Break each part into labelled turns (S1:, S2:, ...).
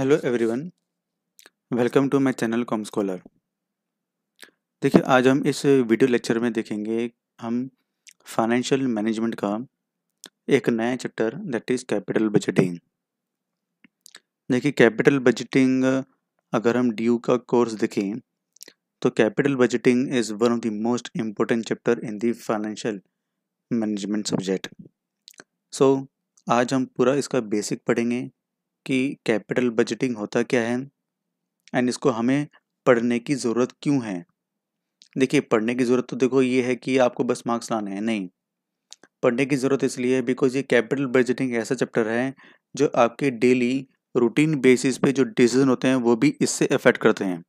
S1: Hello everyone welcome to my channel com scholar देखिए आज हम इस वीडियो लेक्चर में देखेंगे हम फाइनेंशियल मैनेजमेंट का एक नया chapter that is capital budgeting देखिए कैपिटल बजटिंग अगर हम ड्यू का कोर्स देखें तो capital budgeting is one of the most important chapter in the financial management subject so आज हम पूरा इसका बेसिक पढ़ेंगे कि कैपिटल बजटिंग होता क्या है एंड इसको हमें पढ़ने की ज़रूरत क्यों है देखिए पढ़ने की ज़रूरत तो देखो ये है कि आपको बस मार्क्स लाने हैं नहीं पढ़ने की ज़रूरत इसलिए है बिकॉज ये कैपिटल बजटिंग ऐसा चैप्टर है जो आपके डेली रूटीन बेसिस पे जो डिसीजन होते हैं वो भी इससे अफेक्ट करते हैं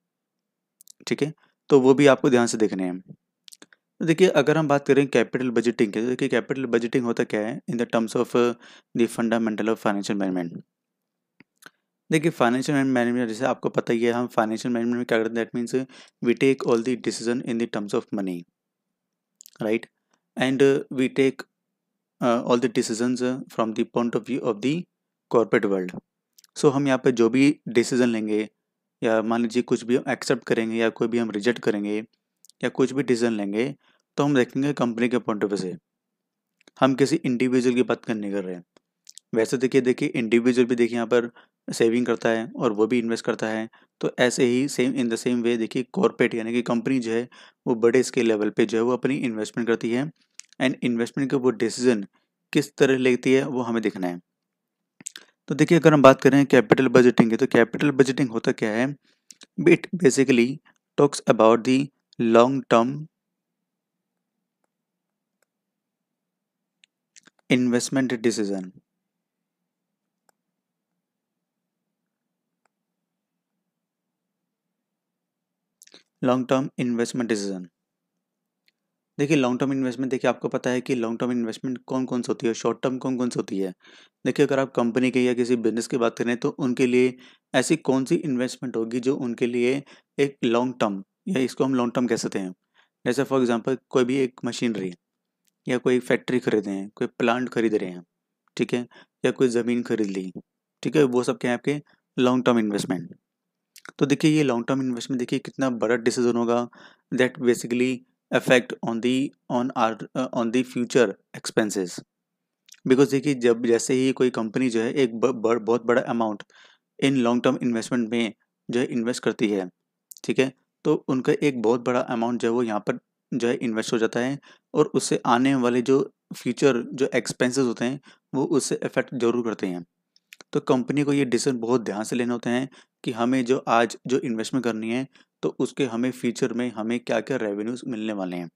S1: ठीक है तो वो भी आपको ध्यान से देखने हैं तो देखिए अगर हम बात करें कैपिटल बजटिंग की तो देखिए कैपिटल बजटिंग होता क्या है in the terms of the fundamental of financial management देखिए फाइनेंशियल मैनेजमेंट जैसे आपको पता ही है हम फाइनेंशियल मैनेजमेंट में क्या करते हैं that means we take all the decision in the terms of money right and we take all the decision from the point of view of the corporate world so हम यहाँ पर जो भी decision लेंगे या मान लीजिए कुछ भी हम एक्सेप्ट करेंगे या कोई भी हम रिजेक्ट करेंगे या कुछ भी डिसीजन लेंगे तो हम देखेंगे कंपनी के पॉइंट ऑफ व्यू से हम किसी इंडिविजुअल की बात नहीं कर रहे हैं वैसे देखिए देखिए इंडिविजुअल भी देखिए यहाँ पर सेविंग करता है और वो भी इन्वेस्ट करता है तो ऐसे ही same in the same way देखिए कॉरपोरेट यानी कि कंपनी जो है वो बड़े स्केल लेवल पे जो है वो अपनी इन्वेस्टमेंट करती है एंड इन्वेस्टमेंट का वो डिसीजन किस तरह लेती है वो हमें देखना है तो देखिए अगर हम बात करें कैपिटल बजटिंग की तो कैपिटल बजटिंग होता क्या है it basically talks about the long term investment decision long term investment decision देखिए लॉन्ग टर्म इन्वेस्टमेंट देखिए आपको पता है कि लॉन्ग टर्म इन्वेस्टमेंट कौन कौन सी होती है शॉर्ट टर्म कौन कौन सी होती है देखिए अगर आप कंपनी के या किसी बिजनेस की बात करें तो उनके लिए ऐसी कौन सी इन्वेस्टमेंट होगी जो उनके लिए एक लॉन्ग टर्म या इसको हम लॉन्ग टर्म कह सकते हैं जैसे फॉर एग्जाम्पल कोई भी एक मशीनरी या कोई फैक्ट्री खरीद रहे हैं कोई प्लांट खरीद रहे हैं ठीक है या कोई ज़मीन खरीद ली ठीक है वो सब क्या है आपके लॉन्ग टर्म इन्वेस्टमेंट तो देखिए ये लॉन्ग टर्म इन्वेस्टमेंट देखिए कितना बड़ा डिसीजन होगा that basically affect on the on are on the future expenses because देखिए जब जैसे ही कोई कंपनी जो है एक ब, ब, बहुत बड़ा amount in long term investment में जो है इन्वेस्ट करती है ठीक है तो उनका एक बहुत बड़ा अमाउंट जो है वो यहाँ पर जो है इन्वेस्ट हो जाता है और उससे आने वाले जो फ्यूचर जो एक्सपेंसेस होते हैं वो उससे अफेक्ट जरूर करते हैं तो कंपनी को ये डिसीजन बहुत ध्यान से लेने होते हैं कि हमें जो आज जो इन्वेस्टमेंट करनी है तो उसके हमें फ्यूचर में हमें क्या क्या रेवेन्यूज मिलने वाले हैं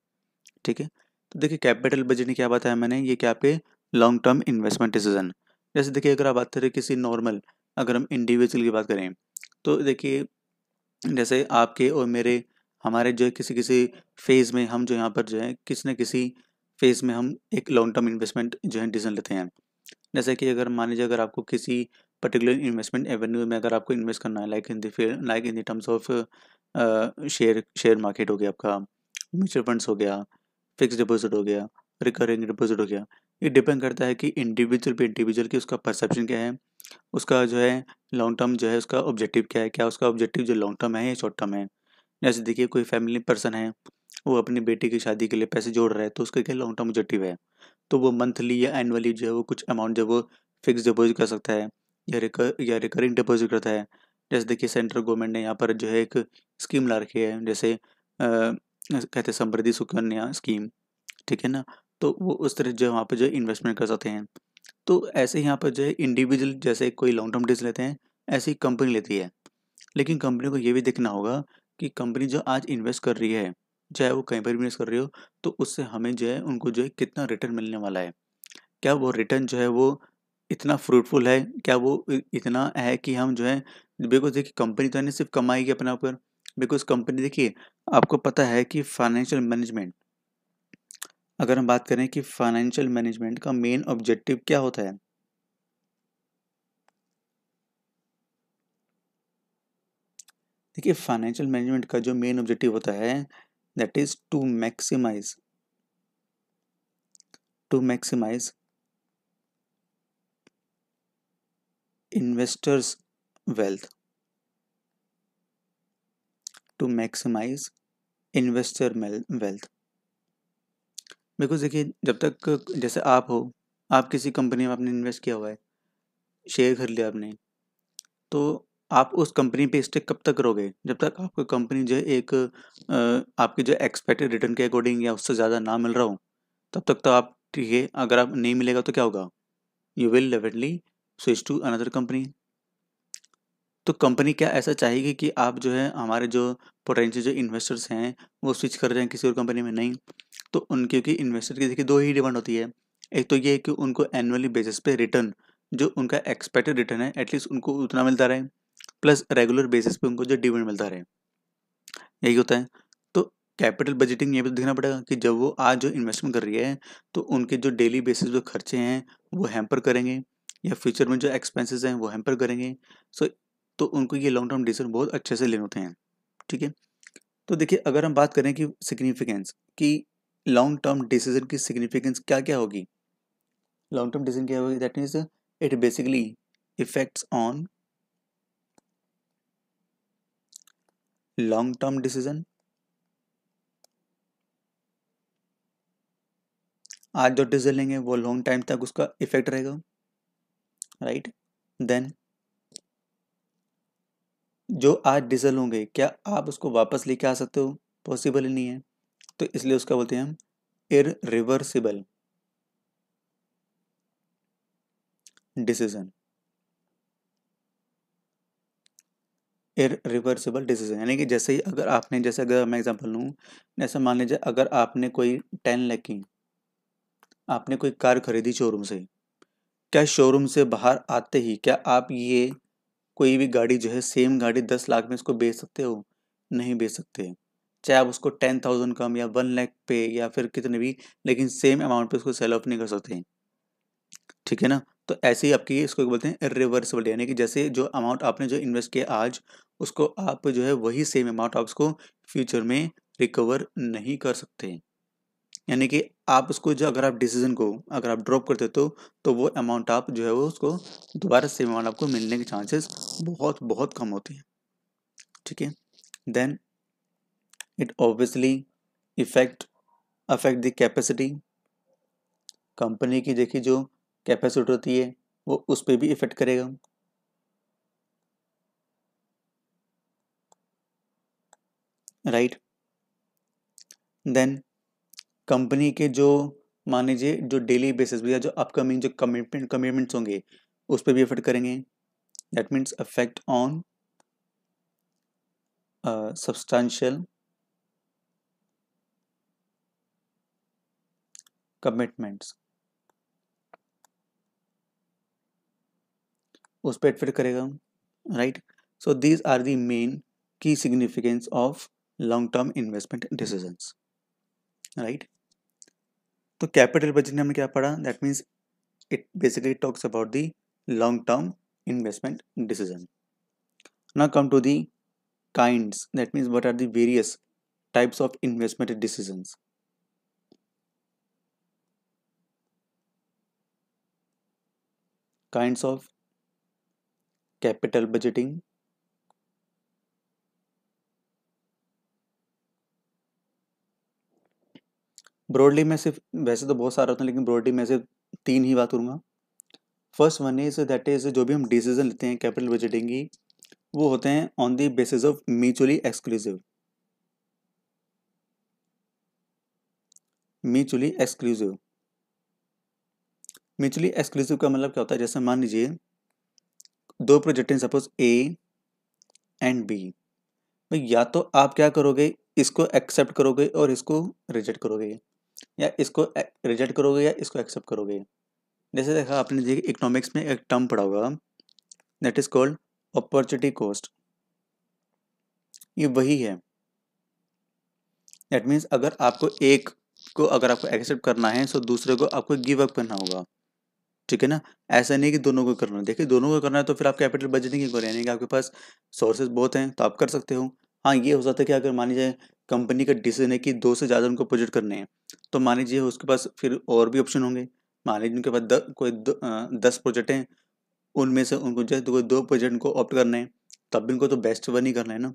S1: ठीक है तो देखिए कैपिटल बजट ने क्या बताया मैंने ये क्या पे लॉन्ग टर्म इन्वेस्टमेंट डिसीजन जैसे देखिए अगर आप बात करें किसी नॉर्मल अगर हम इंडिविजुअल की बात करें तो देखिए जैसे आपके और मेरे हमारे जो है किसी किसी फेज़ में हम जो यहाँ पर जो है किसी न किसी फेज़ में हम एक लॉन्ग टर्म इन्वेस्टमेंट जो है डिसीजन लेते हैं जैसे कि अगर मान लीजिए अगर आपको किसी पर्टिकुलर इन्वेस्टमेंट एवेन्यू में अगर आपको इन्वेस्ट करना है like in the like in the terms of share share market हो गया आपका म्यूचुअल फंड्स हो गया फिक्स डिपॉजिट हो गया रिकरिंग डिपॉजिट हो गया ये डिपेंड करता है कि इंडिविजुअल पे इंडिविजुअल की उसका परसेप्शन क्या है उसका जो है लॉन्ग टर्म जो है उसका ऑब्जेक्टिव क्या है क्या उसका ऑब्जेक्टिव जो लॉन्ग टर्म है या शॉर्ट टर्म है जैसे देखिए कोई फैमिली पर्सन है वो अपनी बेटी की शादी के लिए पैसे जोड़ रहा है तो उसका क्या लॉन्ग टर्म ऑब्जेक्टिव है तो वो मंथली या एनुअली जो है वो कुछ अमाउंट जो है वो फिक्स डिपॉजिट कर सकता है या रिकर या रिकरिंग डिपॉजिट करता है जैसे देखिए सेंट्रल गवर्नमेंट ने यहाँ पर जो है एक स्कीम ला रखी है जैसे आ, कहते हैं समृद्धि सुकन्या स्कीम ठीक है ना तो वो उस तरह जो है वहाँ पर जो इन्वेस्टमेंट कर सकते हैं तो ऐसे यहाँ पर जो है इंडिविजुअल जैसे कोई लॉन्ग टर्म डिस लेते हैं ऐसी कंपनी लेती है लेकिन कंपनी को ये भी देखना होगा कि कंपनी जो आज इन्वेस्ट कर रही है चाहे वो कहीं पर भी इन्वेस्ट कर रहे हो तो उससे हमें जो है उनको जो है कितना रिटर्न मिलने वाला है क्या वो रिटर्न जो है वो इतना फ्रूटफुल है क्या वो इतना है कि हम जो है बिकॉज देखिए कंपनी तो है सिर्फ कमाएगी अपने ऊपर बिकॉज कंपनी देखिए आपको पता है कि फाइनेंशियल मैनेजमेंट अगर हम बात करें कि फाइनेंशियल मैनेजमेंट का मेन ऑब्जेक्टिव क्या होता है देखिए फाइनेंशियल मैनेजमेंट का जो मेन ऑब्जेक्टिव होता है that is to maximize to maximize investors wealth to maximize investor wealth because देखिए जब तक जैसे आप हो आप किसी कंपनी में आपने इन्वेस्ट किया हुआ है शेयर खरीद लिया आपने तो आप उस कंपनी पे स्टिक कब तक करोगे जब तक आपको कंपनी जो एक आपकी जो एक्सपेक्टेड रिटर्न के अकॉर्डिंग या उससे ज़्यादा ना मिल रहा हो तब तक तो आप ठीक है अगर आप नहीं मिलेगा तो क्या होगा you will definitely switch to another company तो कंपनी क्या ऐसा चाहेगी कि आप जो है हमारे जो पोटेंशियल जो इन्वेस्टर्स हैं वो स्विच कर जाएं किसी और कंपनी में नहीं तो उनके क्योंकि इन्वेस्टर की देखिए दो ही डिमांड होती है एक तो ये है कि उनको एनुअली बेसिस पे रिटर्न जो उनका एक्सपेक्टेड रिटर्न है एटलीस्ट उनको उतना मिलता रहे प्लस रेगुलर बेसिस पे उनको जो डिविडेंड मिलता रहे यही होता है तो कैपिटल बजटिंग ये भी तो देखना पड़ेगा कि जब वो आज जो इन्वेस्टमेंट कर रही है तो उनके जो डेली बेसिस जो खर्चे हैं वो हैम्पर करेंगे या फ्यूचर में जो एक्सपेंसेस हैं वो हैम्पर करेंगे सो तो उनको ये लॉन्ग टर्म डिसीजन बहुत अच्छे से लेने होते हैं ठीक है तो देखिए अगर हम बात करें कि सिग्निफिकेंस कि लॉन्ग टर्म डिसीजन की सिग्निफिकेंस क्या क्या होगी लॉन्ग टर्म डिसीजन क्या होगी that means it basically effects on long term decision आज जो डिसीजन लेंगे वो लॉन्ग टाइम तक उसका इफेक्ट रहेगा राइट देन जो आज डिसीजन होंगे क्या आप उसको वापस लेके आ सकते हो पॉसिबल नहीं है तो इसलिए उसका बोलते हैं हम रिवर्सिबल डिसीजन इरिवर्सिबल डिसीजन यानी कि जैसे ही अगर आपने जैसे अगर मैं एग्जांपल लूँ जैसे मान लीजिए अगर आपने कोई टेन लैख की आपने कोई कार खरीदी शोरूम से क्या शोरूम से बाहर आते ही क्या आप ये कोई भी गाड़ी जो है सेम गाड़ी दस लाख में इसको बेच सकते हो नहीं बेच सकते चाहे आप उसको टेन थाउजेंड कम या वन लैख पे या फिर कितने भी लेकिन सेम अमाउंट पे उसको सेल ऑफ नहीं कर सकते ठीक है ना तो ऐसे ही आपकी इसको बोलते हैं रिवर्सिबल यानी कि जैसे जो अमाउंट आपने जो इन्वेस्ट किया आज उसको आप जो है वही सेम अमाउंट आप उसको फ्यूचर में रिकवर नहीं कर सकते यानी कि आप उसको जो अगर आप डिसीजन को अगर आप ड्रॉप करते तो तो वो अमाउंट आप जो है वो उसको दोबारा सेम अमाउंट आपको मिलने के चांसेस बहुत बहुत कम होते हैं ठीक है then it obviously effect affect the capacity company की देखिए जो कैपेसिटी होती है वो उस पर भी इफेक्ट करेगा राइट देन कंपनी के जो मान लीजिए जो डेली बेसिस पे या जो अपकमिंग जो कमिटमेंट कमिटमेंट्स होंगे उस पर भी अफेक्ट करेंगे that means affect on substantial commitments उस पर इफेक्ट करेगा right so these are the main की significance of long-term investment decisions right तो capital budgeting. ने हमें क्या पढ़ा that means it basically talks about long term investment decision now come to the kinds that means what are the various types of investment decisions kinds of capital budgeting broadly मैं सिर्फ वैसे तो बहुत सारा होता है लेकिन ब्रॉडली मैं सिर्फ तीन ही बात करूँगा first one is that is जो भी हम डिसीजन लेते हैं कैपिटल बजटिंग की वो होते हैं on the basis of mutually exclusive mutually exclusive mutually exclusive का मतलब क्या होता है जैसे मान लीजिए दो प्रोजेक्ट हैं सपोज ए एंड बी या तो आप क्या करोगे इसको एक्सेप्ट करोगे और इसको रिजेक्ट करोगे या इसको रिजेक्ट करोगे या इसको एक्सेप्ट करोगे जैसे देखा आपने जी इकोनॉमिक्स में एक टर्म पढ़ा होगा that is called opportunity cost ये वही है दैट मीन्स अगर आपको एक को अगर आपको एक्सेप्ट करना है तो दूसरे को आपको गिव अप करना होगा ठीक है ना ऐसा नहीं कि दोनों को करना है देखिए दोनों को करना है तो फिर आप कैपिटल बजटिंग ही करें यानी कि आपके पास सोर्सेज बहुत हैं तो आप कर सकते हो हाँ ये हो सकता है कि अगर मान लीजिए कंपनी का डिसीजन है कि दो से ज़्यादा उनको प्रोजेक्ट करने हैं तो मान लीजिए उसके पास फिर और भी ऑप्शन होंगे मान लीजिए उनके पास द, कोई द, आ, दस प्रोजेक्ट हैं उनमें से उनको जैसे कोई दो प्रोजेक्ट उनको ऑप्ट करने हैं तब भी उनको तो बेस्ट वन ही करना है ना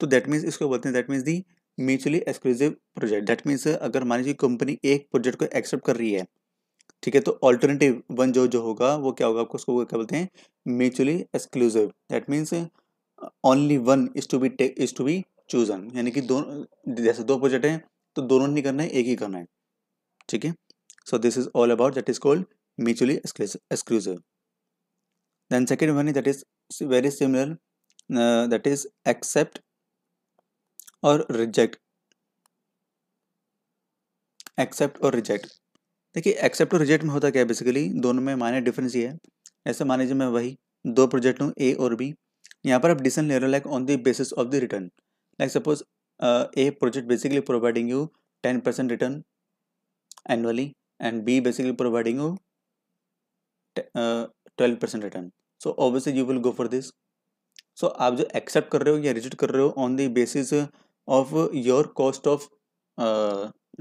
S1: तो दैट मीन्स इसको बोलते हैं that means the mutually exclusive project that means अगर मान लीजिए कंपनी एक प्रोजेक्ट को एक्सेप्ट कर रही है ठीक है तो ऑल्टरनेटिव वन जो जो होगा वो क्या होगा आपको उसको क्या बोलते हैं mutually exclusive that means only one is to be take is to be chosen यानी कि दोनों जैसे दो प्रोजेक्ट हैं तो दोनों नहीं करना है एक ही करना है ठीक है so this is all about that is called mutually exclusive then second one that is very similar that is accept और रिजेक्ट एक्सेप्ट और रिजेक्ट देखिए एक्सेप्ट और रिजेक्ट में होता क्या है बेसिकली दोनों में माने डिफरेंस ये है ऐसे मान लीजिए मैं वही दो प्रोजेक्ट हूँ ए और बी यहाँ पर आप डिसीजन ले रहे हो like on the basis of the return like suppose uh, a project basically providing you 10% return annually and b basically providing you 12% uh, return so obviously you will go for this so so, आप जो accept कर रहे हो या reject कर रहे हो on the basis of your cost of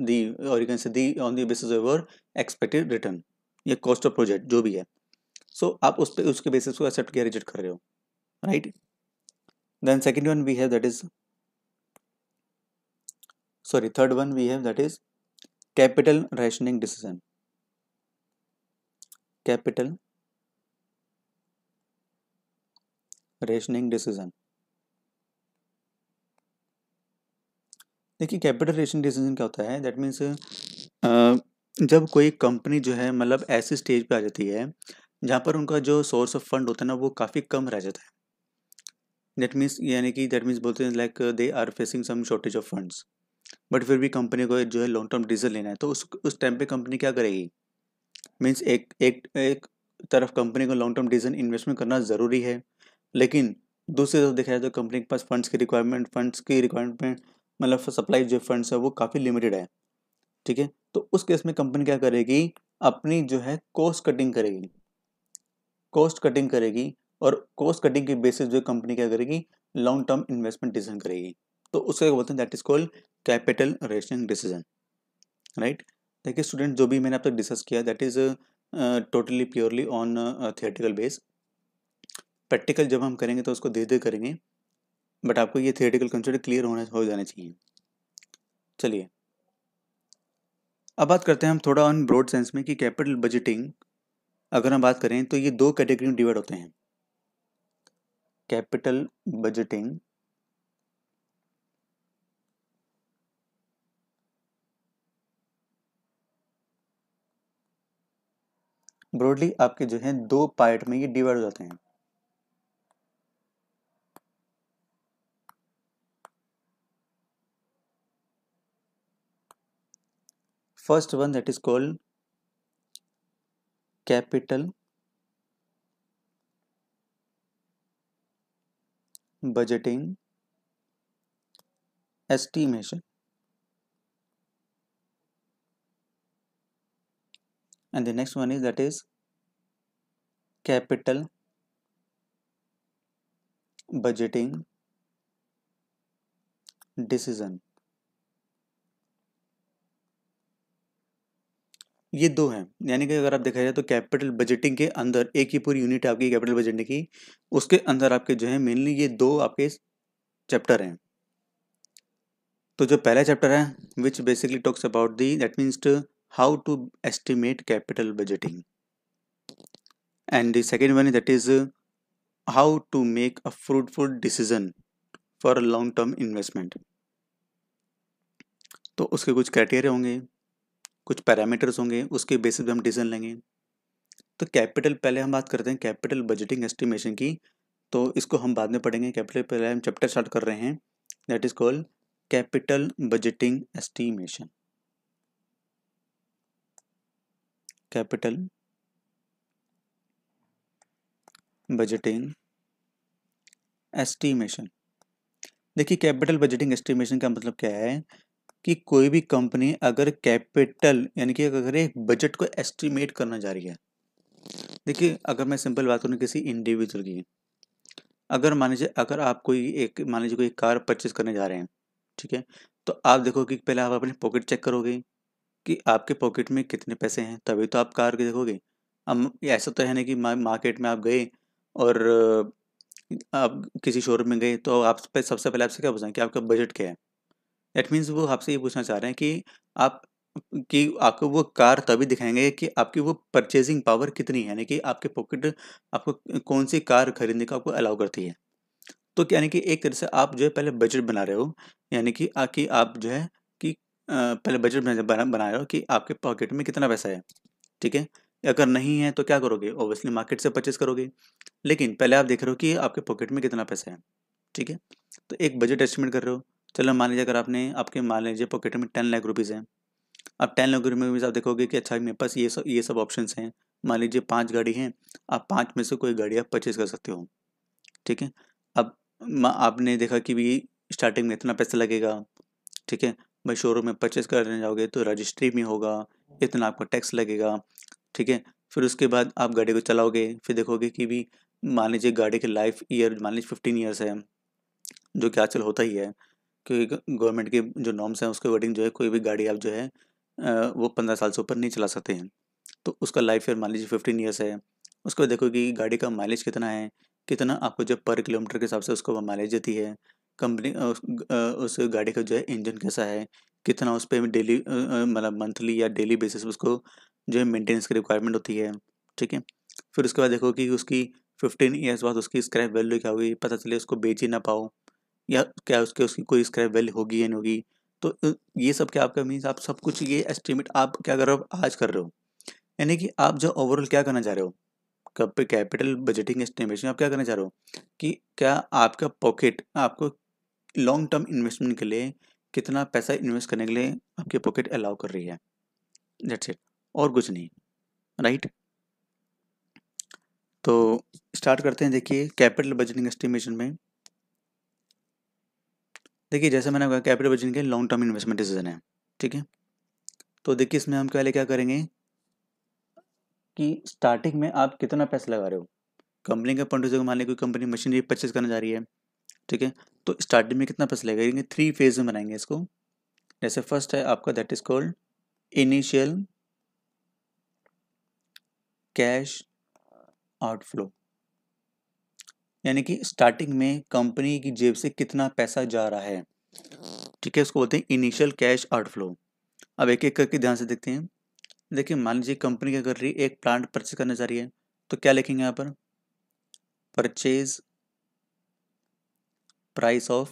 S1: the और you can say the on the basis of your expected return या कॉस्ट ऑफ प्रोजेक्ट जो भी है सो so, आप उस पर उसके बेसिस को एक्सेप्ट किया रिजेक्ट कर रहे हो right then second one we have that is sorry third one we have that is capital rationing decision capital rationing decision देखिए कैपिटल रेशन डिसीजन क्या होता है दैट मीन्स जब कोई कंपनी जो है मतलब ऐसे स्टेज पे आ जाती है जहाँ पर उनका जो सोर्स ऑफ फंड होता है ना वो काफ़ी कम रह जाता है दैट मीन्स यानी कि दैट मीन्स बोलते हैं like they are facing some shortage of funds but फिर भी कंपनी को जो है लॉन्ग टर्म डीजल लेना है तो उस उस टाइम पे कंपनी क्या करेगी मीन्स एक एक एक तरफ कंपनी को लॉन्ग टर्म डीजल इन्वेस्टमेंट करना ज़रूरी है लेकिन दूसरी तरफ देखा जाए तो कंपनी के पास फंड्स की रिक्वायरमेंट फंड्स की रिक्वायरमेंट मतलब सप्लाई जो फंड्स है वो काफ़ी लिमिटेड है ठीक है तो उस केस में कंपनी क्या करेगी अपनी जो है कॉस्ट कटिंग करेगी कॉस्ट कटिंग करेगी और कॉस्ट कटिंग के बेसिस जो कंपनी क्या करेगी लॉन्ग टर्म इन्वेस्टमेंट डिसीजन करेगी तो उसको क्या बोलते हैं that is called capital rationing decision right देखिए स्टूडेंट जो भी मैंने अब तक डिस्कस किया that is totally purely on theoretical base practical जब हम करेंगे तो उसको धीरे धीरे करेंगे बट आपको ये थिएटिकल कंसेप्ट क्लियर होना हो जाना चाहिए चलिए अब बात करते हैं हम थोड़ा ऑन ब्रॉड सेंस में कि कैपिटल बजटिंग अगर हम बात करें तो ये दो कैटेगरी में डिवाइड होते हैं कैपिटल बजटिंग ब्रॉडली आपके जो है दो पार्ट में ये डिवाइड हो जाते हैं first one that is called capital budgeting estimation and the next one is that is capital budgeting decision ये दो हैं यानी कि अगर आप देखा जाए तो कैपिटल बजटिंग के अंदर एक ही पूरी यूनिट आपकी कैपिटल बजटिंग की उसके अंदर आपके जो है मेनली ये दो आपके चैप्टर हैं तो जो पहला चैप्टर है which basically talks about the that means how to estimate capital budgeting and the second one that is uh, how to make a fruitful decision for a long term investment तो उसके कुछ criteria होंगे कुछ parameters होंगे उसके basis पे हम decision लेंगे तो कैपिटल पहले हम बात करते हैं कैपिटल बजटिंग एस्टिमेशन की तो इसको हम बाद में पढ़ेंगे कैपिटल पहले हम चैप्टर स्टार्ट कर रहे हैं that is called capital budgeting estimation capital budgeting estimation देखिए कैपिटल बजटिंग एस्टीमेशन का मतलब क्या है कि कोई भी कंपनी अगर कैपिटल यानी कि अगर एक बजट को एस्टिमेट करना जा रही है देखिए अगर मैं सिंपल बात करूँ किसी इंडिविजुअल की अगर मान लीजिए अगर आप कोई एक मान लीजिए कोई कार परचेज करने जा रहे हैं ठीक है तो आप देखो कि पहले आप अपनी पॉकेट चेक करोगे कि आपके पॉकेट में कितने पैसे हैं तभी तो आप कार देखोगे अब ऐसा तो है ना कि मार्केट में आप गए और आप किसी शोरूम में गए तो आप पे सबसे पहले आपसे क्या पूछा कि आपका बजट क्या है दैट मीन्स वो आपसे ये पूछना चाह रहे हैं कि आप कि आपको वो कार तभी दिखाएंगे कि आपकी वो परचेजिंग पावर कितनी है यानी कि आपके पॉकेट आपको कौन सी कार खरीदने का आपको अलाउ करती है तो यानी कि एक तरह से आप जो है पहले बजट बना रहे हो यानी कि आपकी आप जो है पहले बजट बना रहे हो कि आपके पॉकेट में कितना पैसा है ठीक है अगर नहीं है तो क्या करोगे ओबियसली मार्केट से परचेज करोगे लेकिन पहले आप देख रहे हो कि आपके पॉकेट में कितना पैसा है ठीक है तो एक बजट एस्टिमेट कर रहे हो चलो मान लीजिए अगर आपने आपके मान लीजिए पॉकेट में टेन लाख रुपीज़ है आप टेन लाख रुपीज़ आप देखोगे कि अच्छा मेरे पास ये सब ये सब ऑप्शन हैं मान लीजिए पाँच गाड़ी हैं आप पाँच में से कोई गाड़ी आप परचेज़ कर सकते हो ठीक है अब आपने देखा कि भी स्टार्टिंग में इतना पैसा लगेगा ठीक है भाई शोरूम में परचेज करने जाओगे तो रजिस्ट्री में होगा इतना आपको टैक्स लगेगा ठीक है फिर उसके बाद आप गाड़ी को चलाओगे फिर देखोगे कि भी मान लीजिए गाड़ी के लाइफ ईयर मान लीजिए फिफ्टीन ईयर्स है जो कि आजकल होता ही है क्योंकि गवर्नमेंट के जो नॉर्म्स हैं उसके अकॉर्डिंग जो है कोई भी गाड़ी आप जो है वो पंद्रह साल से ऊपर नहीं चला सकते हैं तो उसका लाइफ ईयर मान लीजिए फिफ्टीन ईयर्स है बाद देखोगे कि गाड़ी का माइलेज कितना है कितना आपको जब पर किलोमीटर के हिसाब से उसको माइलेज देती है कंपनी उस गाड़ी का जो है इंजन कैसा है कितना उस पर डेली मतलब मंथली या डेली बेसिस पर उसको जो है मेंटेनेंस की रिक्वायरमेंट होती है ठीक है फिर उसके बाद देखो कि उसकी फिफ्टीन ईयर्स बाद उसकी स्क्रैप वैल्यू क्या होगी पता चले उसको बेच ही ना पाओ या क्या उसके उसकी कोई स्क्रैप वैल्यू होगी या नहीं होगी तो ये सब क्या आपका मीन्स आप सब कुछ ये एस्टिमेट आप क्या कर रहे हो आज कर रहे हो यानी कि आप जो ओवरऑल क्या करना चाह रहे हो कब पे कैपिटल बजटिंग एस्टिमेशन आप क्या करना चाह रहे हो कि क्या आपका पॉकेट आपको लॉन्ग टर्म इन्वेस्टमेंट के लिए कितना पैसा इन्वेस्ट करने के लिए आपकी पॉकेट अलाउ कर रही है दैट्स इट और कुछ नहीं राइट तो स्टार्ट करते हैं देखिए कैपिटल बजटिंग एस्टिमेशन में देखिए जैसे मैंने कहा कैपिटल बजटिंग के लॉन्ग टर्म इन्वेस्टमेंट डिसीजन है ठीक है तो देखिए इसमें हम पहले क्या करेंगे कि स्टार्टिंग में आप कितना पैसा लगा रहे हो कंपनी का पॉइंट ऑफ व्यू मान लें कोई कंपनी मशीनरी परचेज करने जा रही है ठीक है तो स्टार्टिंग में कितना पैसा लगेगा थ्री फेज में बनाएंगे इसको जैसे फर्स्ट है आपका that is called initial cash outflow यानी कि स्टार्टिंग में कंपनी की जेब से कितना पैसा जा रहा है ठीक है उसको बोलते हैं इनिशियल कैश आउटफ्लो अब एक एक करके ध्यान से देखते हैं देखिए मान लीजिए कंपनी क्या कर रही है एक प्लांट परचेज करने जा रही है तो क्या लिखेंगे यहाँ पर purchase price of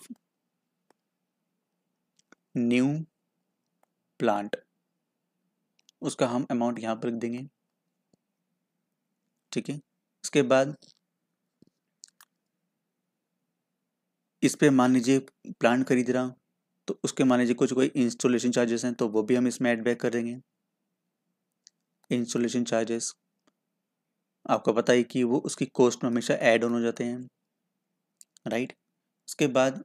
S1: new plant उसका हम अमाउंट यहां पर रख देंगे ठीक है इसके बाद इस पे मान लीजिए प्लांट खरीद रहा तो उसके मान लीजिए कुछ कोई इंस्टॉलेशन चार्जेस हैं तो वो भी हम इसमें ऐड बैक कर देंगे इंस्टॉलेशन चार्जेस आपको पता ही कि वो उसकी कॉस्ट में हमेशा ऐड ऑन हो जाते हैं राइट उसके बाद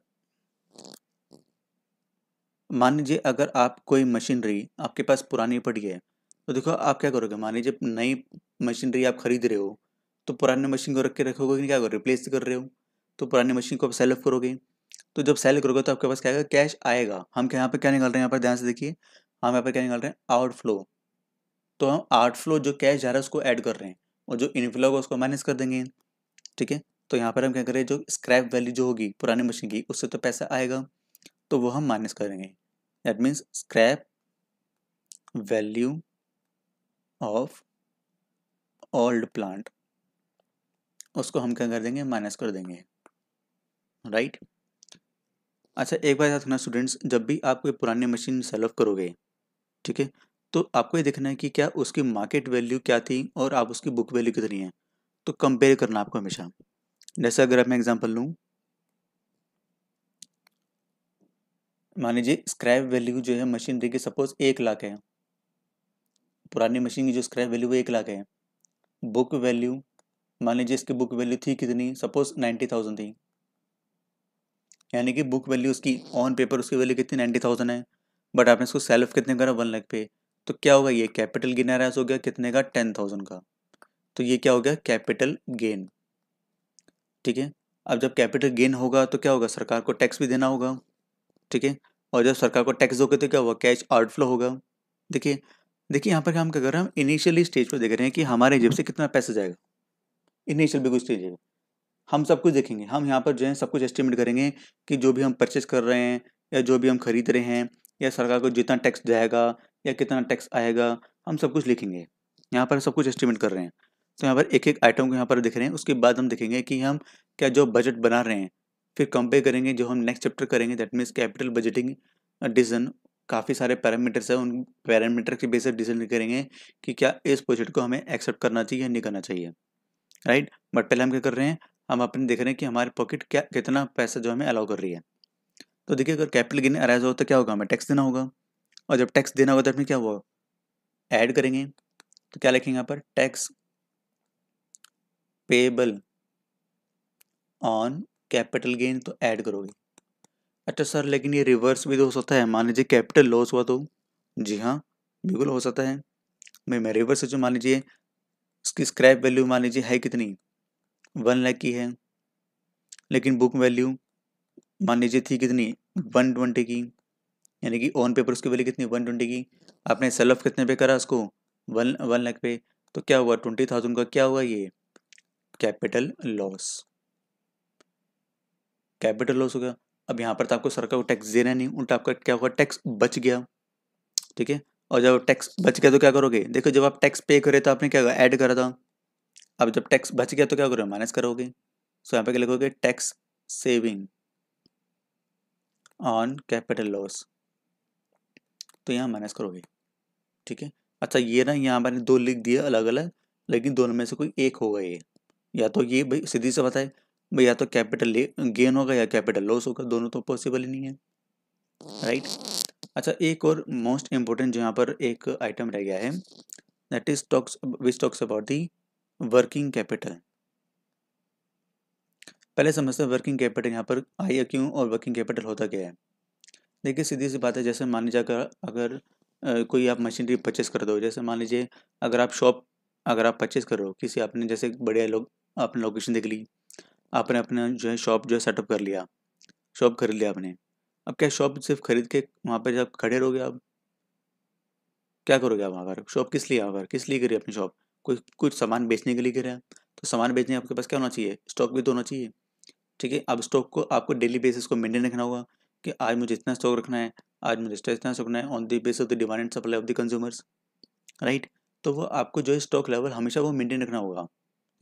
S1: मान लीजिए अगर आप कोई मशीनरी आपके पास पुरानी पड़ी है तो देखो आप क्या करोगे मान लीजिए नई मशीनरी आप खरीद रहे हो तो पुराने मशीन को रख के रखोगे क्या करोगे रिप्लेस कर रहे हो तो पुरानी मशीन को आप सेल ऑफ करोगे तो जब सेल करोगे तो आपके पास क्या आएगा कैश आएगा हम क्या यहाँ पर क्या निकल रहे हैं यहाँ पर ध्यान से देखिए हम यहाँ पर क्या निकाल रहे हैं आउटफ्लो तो हम आउटफ्लो जो कैश जा रहा है उसको ऐड कर रहे हैं और जो इनफ्लो होगा उसको माइनस कर देंगे ठीक है तो यहाँ पर हम क्या करें जो स्क्रैप वैल्यू जो होगी पुरानी मशीन की उससे तो पैसा आएगा तो वो हम माइनस करेंगे that means scrap value of old plant उसको हम क्या कर देंगे माइनस कर देंगे राइट right? अच्छा एक बार याद रखना स्टूडेंट्स जब भी आप कोई पुराने मशीन सेल ऑफ करोगे ठीक है तो आपको ये देखना है कि क्या उसकी मार्केट वैल्यू क्या थी और आप उसकी बुक वैल्यू कितनी है तो कंपेयर करना आपको हमेशा जैसे अगर मैं एग्जांपल लूँ मान लीजिए स्क्रैप वैल्यू जो है मशीनरी की सपोज एक लाख है पुरानी मशीन की जो स्क्रैप वैल्यू वो एक लाख है बुक वैल्यू मान लीजिए इसकी बुक वैल्यू थी कितनी सपोज नाइन्टी थाउजेंड थी यानी कि बुक वैल्यू उसकी ऑन पेपर उसकी वैल्यू कितनी नाइन्टी थाउजेंड है बट आपने इसको सेल्फ कितने करा वन लाख पे तो क्या होगा ये कैपिटल गेन एराज हो गया कितने का टेन थाउजेंड का तो ये क्या हो गया कैपिटल गेन ठीक है अब जब कैपिटल गेन होगा तो क्या होगा सरकार को टैक्स भी देना होगा ठीक है और जब सरकार को टैक्स दोगे तो क्या होगा कैश आउटफ्लो होगा देखिए देखिए यहाँ पर हम क्या कर रहे हैं हम इनिशियली स्टेज पर देख रहे हैं कि हमारे जेब से कितना पैसा जाएगा इनिशियल कुछ स्टेज है हम सब कुछ देखेंगे हम यहाँ पर जो है सब कुछ एस्टिमेट करेंगे कि जो भी हम परचेज कर रहे हैं या जो भी हम खरीद रहे हैं या सरकार को जितना टैक्स जाएगा या कितना टैक्स आएगा हम सब कुछ लिखेंगे यहाँ पर सब कुछ एस्टिमेट कर रहे हैं तो यहाँ पर एक एक आइटम को यहाँ पर देख रहे हैं उसके बाद हम देखेंगे कि हम क्या जो बजट बना रहे हैं फिर कंपेयर करेंगे जो हम नेक्स्ट चैप्टर करेंगे that means capital budgeting decision काफ़ी सारे पैरामीटर्स हैं उन पैरामीटर के बेस पर डिसीजन करेंगे कि क्या इस प्रोजेक्ट को हमें एक्सेप्ट करना चाहिए या नहीं करना चाहिए राइट बट पहले हम क्या कर रहे हैं हम अपने देख रहे हैं कि हमारे पॉकेट क्या कितना पैसा जो हमें अलाउ कर रही है तो देखिए अगर कैपिटल गेन अराइज हो तो क्या होगा हमें टैक्स देना होगा और जब टैक्स देना होगा तो हमें क्या हुआ ऐड करेंगे तो क्या लिखेंगे यहाँ पर tax payable on capital gain तो ऐड करोगे अच्छा सर लेकिन ये रिवर्स भी तो हो सकता है मान लीजिए कैपिटल लॉस हुआ तो जी हाँ बिल्कुल हो सकता है मैं मैं रिवर्स जो मान लीजिए इसकी स्क्रैप वैल्यू मान लीजिए है कितनी वन लाख की है लेकिन बुक वैल्यू मान लीजिए थी कितनी वन ट्वेंटी की यानी कि ऑन पेपर उसकी वैल्यू कितनी वन ट्वेंटी की आपने सेल्फ कितने पे करा उसको वन वन लाख पे तो क्या हुआ ट्वेंटी थाउजेंड का क्या हुआ ये कैपिटल लॉस कैपिटल लॉस हो गया अब यहाँ पर तो आपको सरकार को टैक्स देना नहीं उल्टा आपका क्या होगा टैक्स बच गया ठीक है और जब टैक्स बच गया तो क्या करोगे देखो जब आप टैक्स पे करे तो आपने क्या ऐड करा था अब जब टैक्स बच गया तो क्या करोगे माइनस करोगे सो यहाँ पे क्या लिखोगे tax saving on capital loss तो यहाँ माइनस करोगे ठीक है अच्छा ये ना यहाँ मैंने दो लिख दिए अलग अलग लेकिन दोनों में से कोई एक होगा ये या तो ये भाई सीधी से बताए भाई या तो कैपिटल गेन होगा या कैपिटल लॉस होगा दोनों तो पॉसिबल ही नहीं है राइट अच्छा एक और मोस्ट इम्पोर्टेंट जो यहाँ पर एक आइटम रह गया है that is talks which talks about the working capital पहले समझते हैं वर्किंग कैपिटल यहाँ पर आया क्यों और वर्किंग कैपिटल होता क्या है देखिए सीधी सी बात है जैसे मान लीजिए अगर अगर कोई आप मशीनरी परचेस कर दो जैसे मान लीजिए अगर आप शॉप अगर आप परचेस करो किसी आपने जैसे बढ़िया लोग आपने लोकेशन देख ली आपने अपना जो है शॉप जो है सेटअप कर लिया शॉप खरीद लिया आपने अब क्या शॉप सिर्फ खरीद के वहाँ पर जब खड़े रहोगे आप क्या करोगे आप वहाँ पर शॉप किस लिए वहाँ पर किस लिए करिए अपनी शॉप कुछ कुछ सामान बेचने के लिए करें तो सामान बेचने आपके पास क्या होना चाहिए स्टॉक भी तो होना चाहिए ठीक है अब स्टॉक को आपको डेली बेसिस को मेनटेन रखना होगा कि आज मुझे इतना स्टॉक रखना है आज मुझे इतना स्टॉक रखना है on the base of the demand and supply of the consumers right तो वो आपको जो है स्टॉक लेवल हमेशा वो मेनटेन रखना होगा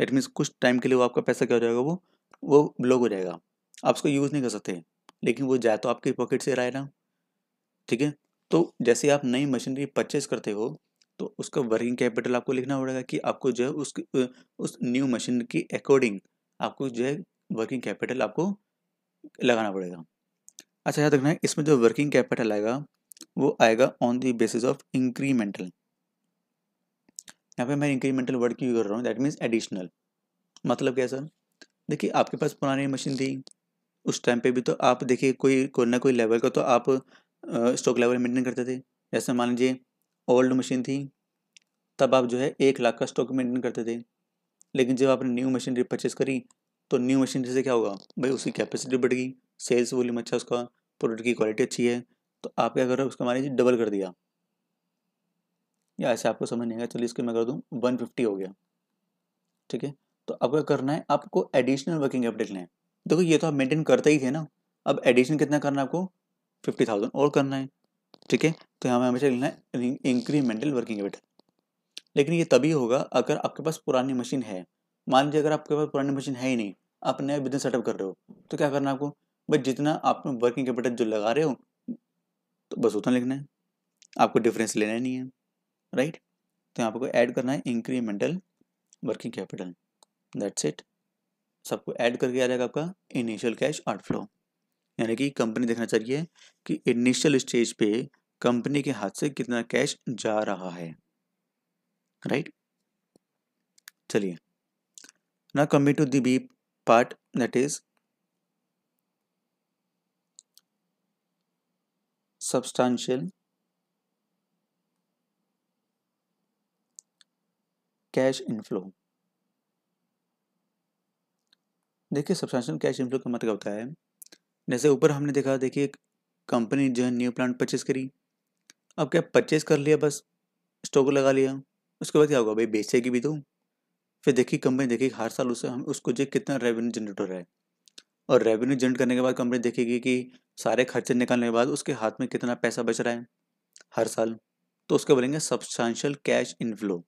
S1: इट मीन्स कुछ टाइम के लिए वो आपका पैसा क्या हो जाएगा वो वो ब्लॉक हो जाएगा आप उसको यूज़ नहीं कर सकते लेकिन वो जाए तो आपके पॉकेट से रहा है ना ठीक है तो जैसे आप नई मशीनरी परचेज करते हो तो उसका वर्किंग कैपिटल आपको लिखना पड़ेगा कि आपको जो है उस उस न्यू मशीन की अकॉर्डिंग आपको जो है वर्किंग कैपिटल आपको लगाना पड़ेगा अच्छा याद रखना है इसमें जो वर्किंग कैपिटल आएगा वो आएगा on the basis of incremental यहाँ पे मैं इंक्रीमेंटल वर्ड की कर रहा हूँ दैट मीन्स एडिशनल मतलब क्या सर देखिए आपके पास पुरानी मशीन थी उस टाइम पे भी तो आप देखिए कोई कोई ना कोई लेवल का तो आप स्टॉक लेवल मेंटेन करते थे जैसे मान लीजिए ओल्ड मशीन थी तब आप जो है एक लाख का स्टॉक मेंटेन करते थे लेकिन जब आपने न्यू मशीनरी परचेस करी तो न्यू मशीनरी से क्या होगा भाई उसकी कैपेसिटी बढ़ गई सेल्स वॉल्यूम अच्छा उसका प्रोडक्ट की क्वालिटी अच्छी है तो आप क्या करो उसका मान लीजिए डबल कर दिया या ऐसे आपको समझ नहीं आएगा चलिए इसके मैं कर दूँ वन हो गया ठीक है तो अब क्या करना है आपको एडिशनल वर्किंग कैपिटल लेना है देखो ये तो आप मेंटेन करते ही थे ना अब एडिशन कितना करना है आपको फिफ्टी थाउजेंड और करना है ठीक है तो यहाँ हमें हमेशा लेना है इंक्रीमेंटल वर्किंग कैपिटल लेकिन ये तभी होगा अगर आपके पास पुरानी मशीन है मान लीजिए अगर आपके पास पुरानी मशीन है ही नहीं आप नया बिजनेस सेटअप कर रहे हो तो क्या करना है आपको बस जितना आप वर्किंग कैपिटल जो लगा रहे हो तो बस उतना लिखना है आपको डिफरेंस लेना ही नहीं है राइट तो यहाँ पर आपको ऐड करना है incremental working capital that's it सबको ऐड करके आ जाएगा आपका इनिशियल कैश आउटफ्लो यानी कि कंपनी देखना चाहिए कि इनिशियल स्टेज पे कंपनी के हाथ से कितना कैश जा रहा है राइट चलिए ना coming to the B part that is substantial cash inflow देखिए सब्सटेंशियल कैश इनफ्लो का मतलब होता है जैसे ऊपर हमने देखा देखिए कंपनी जो है न्यू प्लांट परचेज करी अब क्या परचेज कर लिया बस स्टॉक लगा लिया उसके बाद क्या होगा भाई बेचेगी भी तो फिर देखिए कंपनी देखिए हर साल उसे हम उसको जो कितना रेवेन्यू जनरेट हो रहा है और रेवेन्यू जनरेट करने के बाद कंपनी देखेगी कि सारे खर्चे निकालने के बाद उसके हाथ में कितना पैसा बच रहा है हर साल तो उसके बोलेंगे सब्सटेंशियल कैश इनफ्लो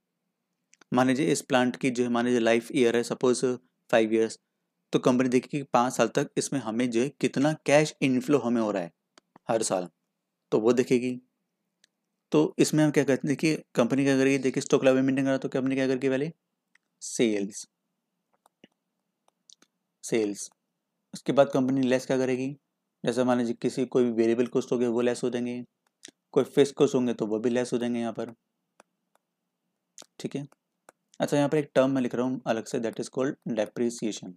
S1: मान लीजिए इस प्लांट की जो है मान लीजिए लाइफ ईयर है सपोज फाइव ईयर्स तो कंपनी देखेगी कि पाँच साल तक इसमें हमें जो है कितना कैश इनफ्लो हमें हो रहा है हर साल तो वो देखेगी तो इसमें हम क्या कहते हैं देखिए कंपनी क्या करेगी देखिए स्टॉक लेवल मेंटेन करा तो कंपनी क्या करके पहले सेल्स सेल्स उसके बाद कंपनी लेस क्या करेगी जैसे मान लीजिए किसी कोई भी वेरिएबल कॉस्ट हो गया वो लेस हो देंगे कोई फिक्स कॉस्ट होंगे तो वो भी लेस हो देंगे यहाँ पर ठीक है अच्छा यहाँ पर एक टर्म मैं लिख रहा हूँ अलग say that is called depreciation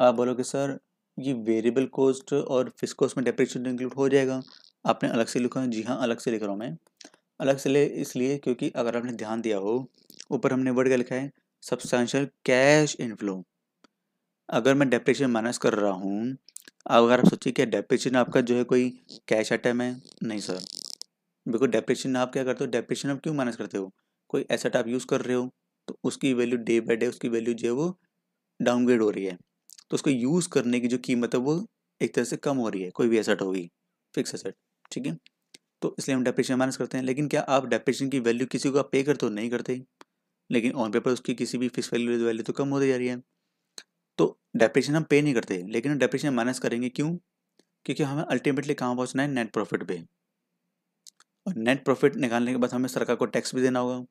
S1: आप बोलोगे सर ये वेरिएबल कॉस्ट और फिक्स कॉस्ट में डेप्रिसिएशन इंक्लूड हो जाएगा आपने अलग से लिखा जी हाँ अलग से लिख रहा हूँ मैं अलग से ले इसलिए क्योंकि अगर आपने ध्यान दिया हो ऊपर हमने वर्ड क्या लिखा है सब्सटैंशियल कैश इनफ्लो अगर मैं डेप्रेशन माइनस कर रहा हूँ अगर आप सोचिए क्या डेप्रेशन आपका जो है कोई कैश आइटम है नहीं सर बिल्कुल डेप्रेशन आप क्या करते हो डेप्रेशन आप क्यों माइनस करते हो कोई एसेट आप यूज़ कर रहे हो तो उसकी वैल्यू डे बाई डे उसकी वैल्यू जो है वो डाउनग्रेड हो रही है तो उसको यूज़ करने की जो कीमत है वो एक तरह से कम हो रही है कोई भी एसेट होगी फिक्स एसेट ठीक है तो इसलिए हम डेप्रेशन माइनस करते हैं लेकिन क्या आप डेप्रेशन की वैल्यू किसी को आप पे करते हो नहीं करते लेकिन ऑन पेपर उसकी किसी भी फिक्स वैल्यू वैल्यू तो कम होती जा रही है तो डेप्रेशन हम पे नहीं करते लेकिन हम डेप्रेशन माइनस करेंगे क्यों क्योंकि हमें अल्टीमेटली कहाँ पहुँचना है नेट प्रॉफिट पे और नेट प्रॉफिट निकालने के बाद हमें सरकार को टैक्स भी देना होगा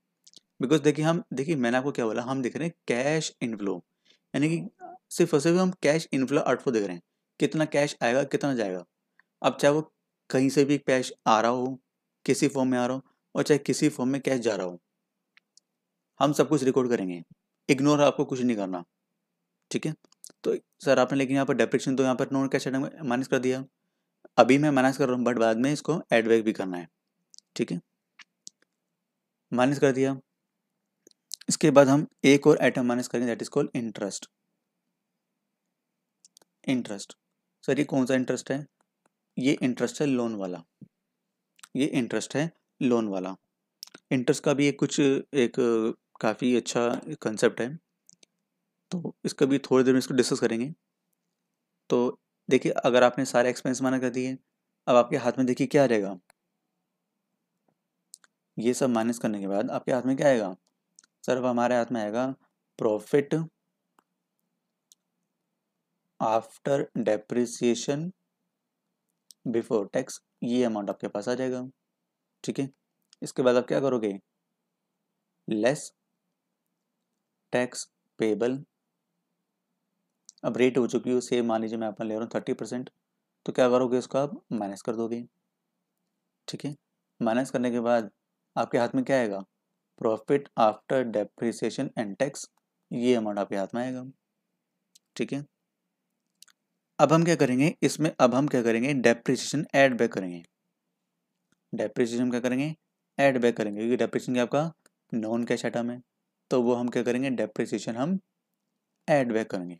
S1: बिकॉज देखिए हम देखिए मैंने आपको क्या बोला हम देख रहे हैं कैश इनफ्लो यानी कि हाँ। सिर्फ और सिर्फ हम कैश इनफ्लो आउटफ्लो देख रहे हैं कितना कैश आएगा कितना जाएगा अब चाहे वो कहीं से भी कैश आ रहा हो किसी फॉर्म में आ रहा हो और चाहे किसी फॉर्म में कैश जा रहा हो हम सब कुछ रिकॉर्ड करेंगे इग्नोर आपको कुछ नहीं करना ठीक है तो सर आपने लेकिन यहाँ पर डेप्रिक्शन तो यहाँ पर नॉन कैश आइटम माइनस कर दिया अभी मैं माइनस कर रहा हूँ बट बाद में इसको एडबैक भी करना है ठीक है माइनस कर दिया इसके बाद हम एक और आइटम माइनस करेंगे that is called interest interest sir ये कौन सा इंटरेस्ट है ये इंटरेस्ट है लोन वाला ये इंटरेस्ट है लोन वाला इंटरेस्ट का भी एक कुछ एक काफ़ी अच्छा कंसेप्ट है तो इसका भी थोड़ी देर में इसको डिस्कस करेंगे तो देखिए अगर आपने सारे एक्सपेंस माना कर दिए अब आपके हाथ में देखिए क्या रहेगा ये सब माइनस करने के बाद आपके हाथ में क्या आएगा सर हमारे हाथ में आएगा profit after depreciation before tax ये अमाउंट आपके पास आ जाएगा ठीक है इसके बाद आप क्या करोगे लेस टैक्स पेबल अब रेट हो चुकी हो सेम मान लीजिए मैं अपन ले रहा हूँ थर्टी परसेंट तो क्या करोगे उसको आप माइनस कर दोगे ठीक है माइनस करने के बाद आपके हाथ में क्या आएगा profit after depreciation and tax ये अमाउंट आपके हाथ में आएगा ठीक है अब हम क्या करेंगे इसमें अब हम क्या करेंगे डेप्रिसिएशन एड बैक करेंगे डेप्रिसिएशन क्या करेंगे एड बैक करेंगे क्योंकि डेप्रिसिएशन क्या आपका नॉन कैश आइटम है तो वो हम क्या करेंगे डेप्रिसिएशन हम एड बैक करेंगे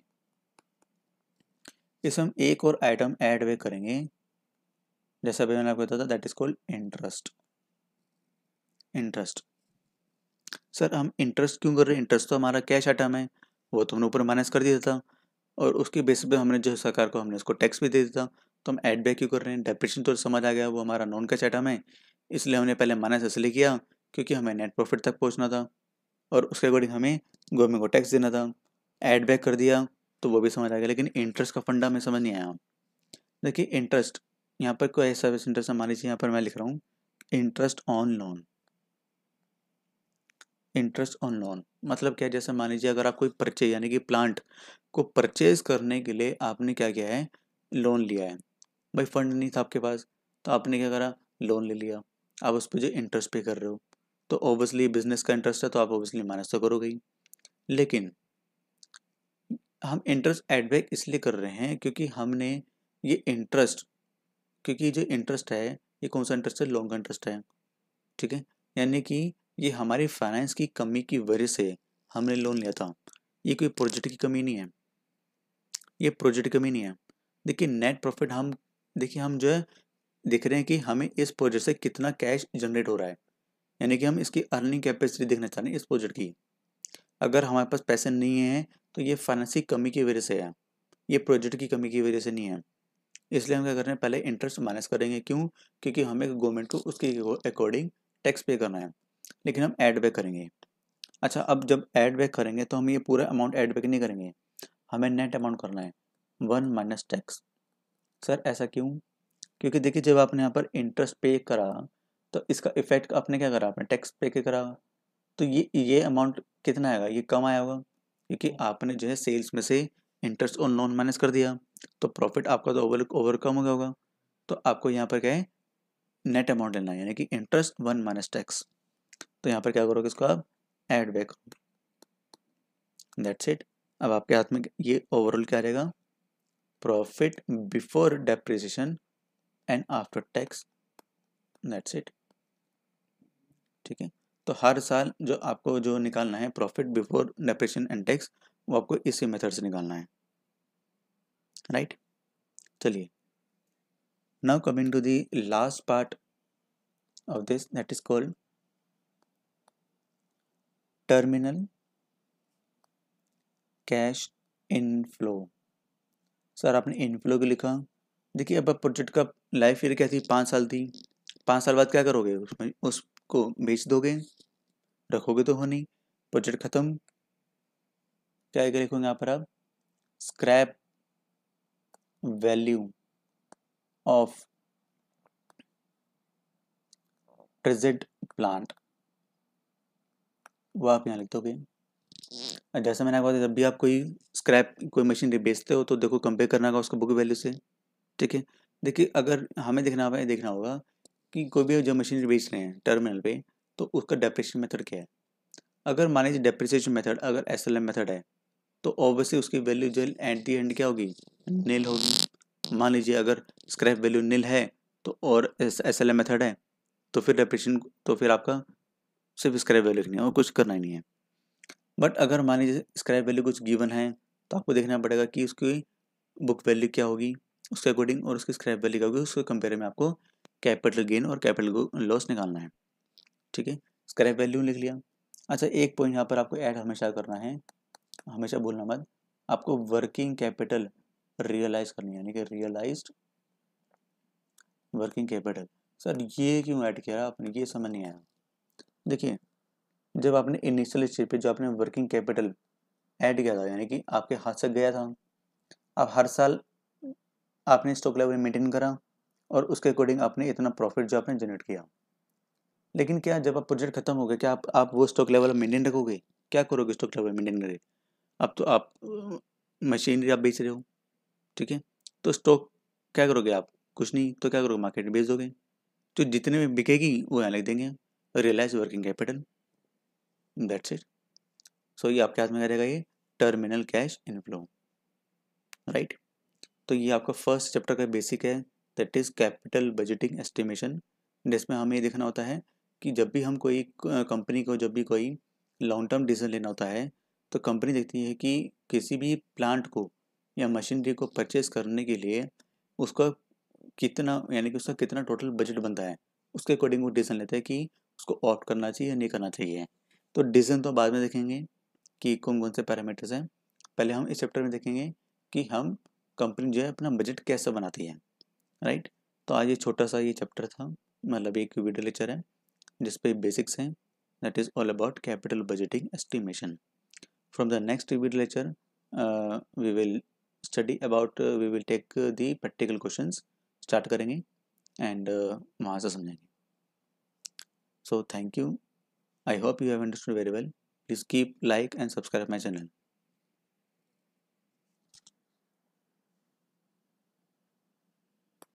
S1: इसमें हम एक और आइटम एड बैक करेंगे जैसा भी मैंने आपको बताया था that is called interest interest sir हम इंटरेस्ट क्यों कर रहे हैं इंटरेस्ट तो हमारा कैश आइटम है वो तो हमने ऊपर माइनस कर दिया था और उसके बेसिस पे हमने जो सरकार को हमने उसको टैक्स भी दे दिया था तो हम ऐड बैक क्यों कर रहे हैं डेप्रेशन तो समझ आ गया वो हमारा नॉन कैश आइटम है इसलिए हमने पहले माइनस इसलिए किया क्योंकि हमें नेट प्रॉफिट तक पहुँचना था और उसके अकॉर्डिंग हमें गवर्नमेंट को टैक्स देना था ऐड बैक कर दिया तो वो भी समझ आ गया लेकिन इंटरेस्ट का फंडा हमें समझ नहीं आया देखिए इंटरेस्ट यहाँ पर कोई सर्विस इंटरेस्ट मान लीजिए यहाँ पर मैं लिख रहा हूँ interest on loan interest on loan मतलब क्या जैसे मान लीजिए अगर आप कोई परचेज यानी कि प्लांट को परचेज करने के लिए आपने क्या किया है लोन लिया है भाई फंड नहीं था आपके पास तो आपने क्या करा लोन ले लिया आप उस पर जो इंटरेस्ट पे कर रहे हो तो ओबियसली बिजनेस का इंटरेस्ट है तो आप ऑब्वियसली माइनस तो करोगे ही लेकिन हम इंटरेस्ट एड बैक इसलिए कर रहे हैं क्योंकि हमने ये इंटरेस्ट क्योंकि जो इंटरेस्ट है ये कौन सा इंटरेस्ट है लोन का इंटरेस्ट है ठीक है यानी कि ये हमारे फाइनेंस की कमी की वजह से हमने लोन लिया था ये कोई प्रोजेक्ट की कमी नहीं है ये प्रोजेक्ट की कमी नहीं है देखिए नेट प्रॉफिट हम देखिए हम जो है देख रहे हैं कि हमें इस प्रोजेक्ट से कितना कैश जनरेट हो रहा है यानी कि हम इसकी अर्निंग कैपेसिटी देखना चाह रहे हैं इस प्रोजेक्ट की अगर हमारे पास पैसे नहीं है तो ये फाइनेंस की कमी की वजह से है ये प्रोजेक्ट की कमी की वजह से नहीं है इसलिए हम क्या कर रहे हैं पहले इंटरेस्ट माइनस करेंगे क्यों क्योंकि हमें गवर्नमेंट को उसके अकॉर्डिंग टैक्स पे करना है लेकिन हम ऐड बैक करेंगे अच्छा अब जब ऐड बैक करेंगे तो हम ये पूरा अमाउंट ऐड बैक नहीं करेंगे हमें नेट अमाउंट करना है वन माइनस टैक्स सर ऐसा क्यों क्योंकि देखिए जब आपने यहाँ पर इंटरेस्ट पे करा तो इसका इफेक्ट आपने क्या करा आपने टैक्स पे के करा तो ये ये अमाउंट कितना आएगा ये कम आया होगा क्योंकि आपने जो है सेल्स में से इंटरेस्ट और नॉन माइनस कर दिया तो प्रॉफिट आपका तो ओवर ओवर कम हो गया होगा तो आपको यहाँ पर क्या है नेट अमाउंट लेना है यानी कि इंटरेस्ट वन माइनस टैक्स तो यहाँ पर क्या करोगे इसको आप ऐड बैक करोगे दैट्स इट अब आपके हाथ में ये ओवरऑल क्या रहेगा profit before depreciation and after tax that's it ठीक है तो हर साल जो आपको जो निकालना है profit before depreciation and tax वो आपको इसी मेथड से निकालना है राइट चलिए now coming to the last part of this that is called terminal cash inflow sir आपने इनफ्लो भी लिखा देखिए अब प्रोजेक्ट का लाइफ ईयर क्या थी पाँच साल थी पाँच साल बाद क्या करोगे उसमें उसको बेच दोगे रखोगे तो हो नहीं प्रोजेक्ट ख़त्म क्या लिखोगे यहाँ पर आप scrap value of present plant वो आप यहाँ लिख दोगे जैसा मैंने कहा जब भी आप कोई स्क्रैप कोई मशीनरी बेचते हो तो देखो कंपेयर करना होगा उसको बुक वैल्यू से ठीक है देखिए अगर हमें देखना होगा देखना होगा कि कोई भी जो मशीनरी बेच रहे हैं टर्मिनल पे तो उसका डेप्रेशन मेथड क्या है अगर मान लीजिए डेप्रेशन मेथड अगर एस एल एम मेथड है तो ऑब्वियसली उसकी वैल्यू जो एट दी एंड क्या होगी नील होगी मान लीजिए अगर स्क्रैप वैल्यू नील है तो और एस एल एम मेथड है तो फिर डेप्रेशन तो फिर आपका सिर्फ स्क्रैप वैल्यू लिखनी है और कुछ करना ही नहीं है बट अगर मान लीजिए स्क्रैप वैल्यू कुछ गिवन है तो आपको देखना पड़ेगा कि उसकी बुक वैल्यू क्या होगी उसके अकॉर्डिंग और उसकी स्क्रैप वैल्यू क्या होगी उसके कंपेयर में आपको कैपिटल गेन और कैपिटल लॉस निकालना है ठीक है स्क्रैप वैल्यू लिख लिया अच्छा एक पॉइंट यहाँ पर आपको ऐड हमेशा करना है हमेशा बोलना मत आपको वर्किंग कैपिटल रियलाइज करनी है यानी कि रियलाइज वर्किंग कैपिटल सर ये क्यों ऐड किया आपने ये समझ नहीं आया देखिए जब आपने इनिशियल स्टेज पे जो आपने वर्किंग कैपिटल ऐड किया था यानी कि आपके हाथ से गया था आप हर साल आपने स्टॉक लेवल मेंटेन करा और उसके अकॉर्डिंग आपने इतना प्रॉफिट जो आपने जनरेट किया लेकिन क्या जब आप प्रोजेक्ट खत्म हो गया क्या आप आप वो स्टॉक लेवल मेंटेन रखोगे क्या करोगे स्टॉक लेवल मेंटेन करके अब तो आप मशीनरी आप बेच रहे हो ठीक है तो स्टॉक क्या करोगे आप कुछ नहीं तो क्या करोगे मार्केट में बेच दोगे तो जितने में बिकेगी वो यहाँ लिख देंगे realise working capital that's it so ये आपके हाथ में रहेगा ये टर्मिनल कैश इनफ्लो राइट तो ये आपका फर्स्ट चैप्टर का बेसिक है that is capital budgeting estimation जिसमें हमें ये देखना होता है कि जब भी हम कोई कंपनी को जब भी कोई लॉन्ग टर्म डिसीजन लेना होता है तो कंपनी देखती है कि किसी भी प्लांट को या मशीनरी को परचेज करने के लिए उसका कितना यानी कि उसका कितना टोटल बजट बनता है उसके अकॉर्डिंग वो डिसीजन लेते हैं कि उसको ऑप्ट करना चाहिए या नहीं करना चाहिए तो डिसीजन तो बाद में देखेंगे कि कौन कौन से पैरामीटर्स हैं पहले हम इस चैप्टर में देखेंगे कि हम कंपनी जो है अपना बजट कैसे बनाती है राइट तो आज ये छोटा सा ये चैप्टर था मतलब एक वीडियो लेक्चर है जिसपे बेसिक्स हैं that is all about capital budgeting estimation from the next video lecture we will study about we will take the practical questions start करेंगे एंड uh, वहाँ से समझेंगे So thank you. I hope you have understood very well. Please keep like and subscribe my channel.